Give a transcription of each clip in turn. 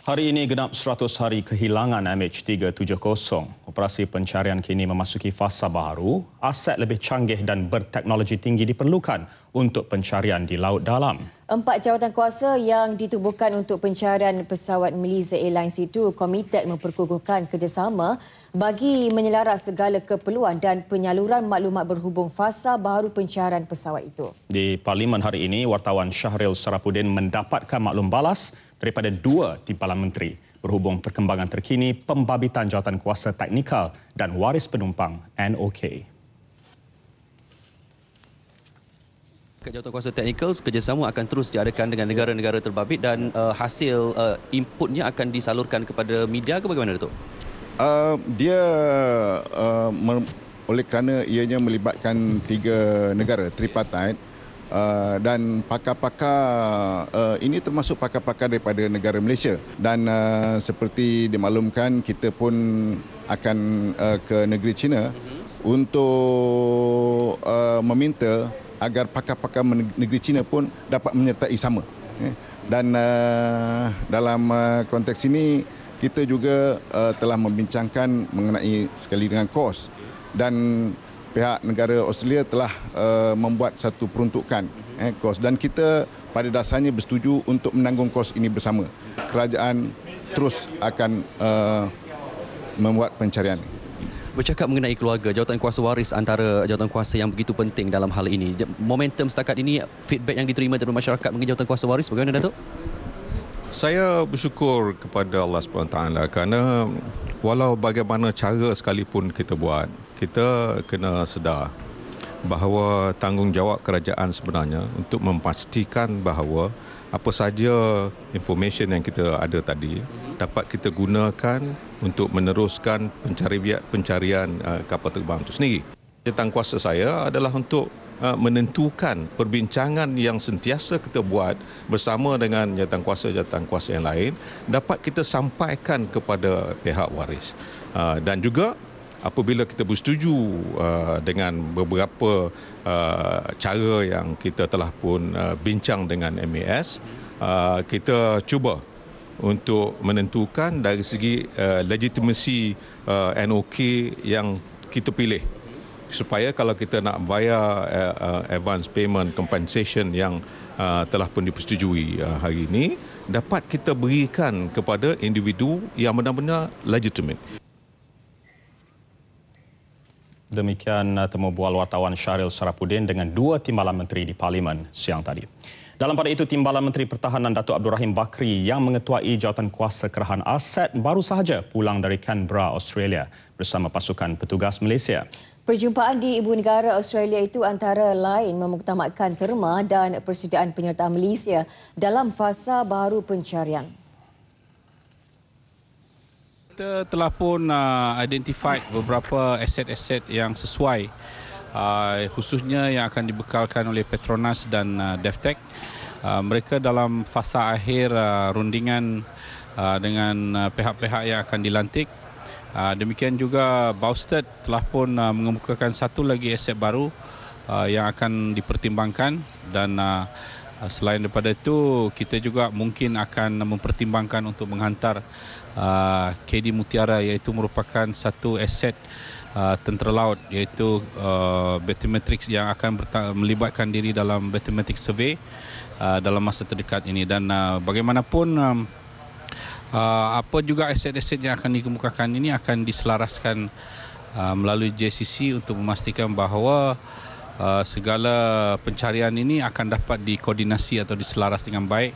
Hari ini genap 100 hari kehilangan MH370. Operasi pencarian kini memasuki fasa baru. Aset lebih canggih dan berteknologi tinggi diperlukan untuk pencarian di laut dalam. Empat jawatan kuasa yang ditubuhkan untuk pencarian pesawat Malaysia Airlines itu komited memperkukuhkan kerjasama bagi menyelaras segala keperluan dan penyaluran maklumat berhubung fasa baru pencarian pesawat itu. Di Parlimen hari ini, wartawan Syahril Sarapudin mendapatkan maklum balas daripada dua timbalan menteri berhubung perkembangan terkini pembabitan jawatan kuasa teknikal dan waris penumpang NOK. Jawatan kuasa teknikal kerjasama akan terus diadakan dengan negara-negara terbabit dan uh, hasil uh, inputnya akan disalurkan kepada media ke bagaimana, Datuk? Uh, dia uh, oleh kerana ianya melibatkan tiga negara, tripartite, Uh, dan pakar-pakar uh, ini termasuk pakar-pakar daripada negara Malaysia dan uh, seperti dimaklumkan kita pun akan uh, ke negeri China untuk uh, meminta agar pakar-pakar negeri China pun dapat menyertai sama eh, dan uh, dalam uh, konteks ini kita juga uh, telah membincangkan mengenai sekali dengan kos dan pihak negara Australia telah uh, membuat satu peruntukan eh, kos dan kita pada dasarnya bersetuju untuk menanggung kos ini bersama. Kerajaan terus akan uh, membuat pencarian. Bercakap mengenai keluarga, jawatan kuasa waris antara jawatan kuasa yang begitu penting dalam hal ini. Momentum setakat ini, feedback yang diterima daripada masyarakat mengenai jawatan kuasa waris, bagaimana Datuk? Saya bersyukur kepada Allah SWT kerana walau bagaimana cara sekalipun kita buat, kita kena sedar bahawa tanggungjawab kerajaan sebenarnya untuk memastikan bahawa apa saja information yang kita ada tadi dapat kita gunakan untuk meneruskan pencarian, pencarian eh, kapal terbang itu sendiri. Jentang kuasa saya adalah untuk Eh, menentukan perbincangan yang sentiasa kita buat bersama dengan kuasa jawatankuasa kuasa yang lain dapat kita sampaikan kepada pihak waris. Eh, dan juga apabila kita bersetuju eh, dengan beberapa uh, cara yang kita telah pun bincang dengan MAS, kita cuba untuk menentukan dari segi legitimasi NOK yang kita pilih supaya kalau kita nak bayar eh, eh, advance payment compensation yang eh, telah pun dipersetujui hari ini dapat kita berikan kepada individu yang benar-benar legitimate. Demikian temu bual wartawan Syaril Sarapudin dengan dua timbalan menteri di Parlimen siang tadi. Dalam pada itu, timbalan Menteri Pertahanan Datuk Abdul Rahim Bakri yang mengetuai jawatan kuasa kerahan aset baru sahaja pulang dari Canberra, Australia bersama pasukan petugas Malaysia. Perjumpaan di Ibu Negara Australia itu antara lain memuktamadkan terma dan persediaan penyertaan Malaysia dalam fasa baru pencarian. Kita telah pun uh, identified beberapa aset-aset yang sesuai uh, khususnya yang akan dibekalkan oleh Petronas dan uh, DevTech. Uh, mereka dalam fasa akhir uh, rundingan uh, dengan uh, pihak-pihak uh, yang akan dilantik Ah, demikian juga Bausted telah pun ah, mengemukakan satu lagi aset baru ah, yang akan dipertimbangkan dan selain daripada itu kita juga mungkin akan mempertimbangkan untuk menghantar uh, KD Mutiara iaitu merupakan satu aset uh, tentera laut iaitu uh, yang akan melibatkan diri dalam bathymetric survey dalam masa terdekat ini dan bagaimanapun Ah, apa juga aset-aset yang akan dikemukakan ini akan diselaraskan ah, melalui JCC untuk memastikan bahawa ah, segala pencarian ini akan dapat dikoordinasi atau diselaras dengan baik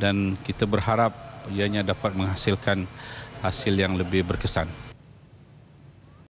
dan kita berharap ianya dapat menghasilkan hasil yang lebih berkesan.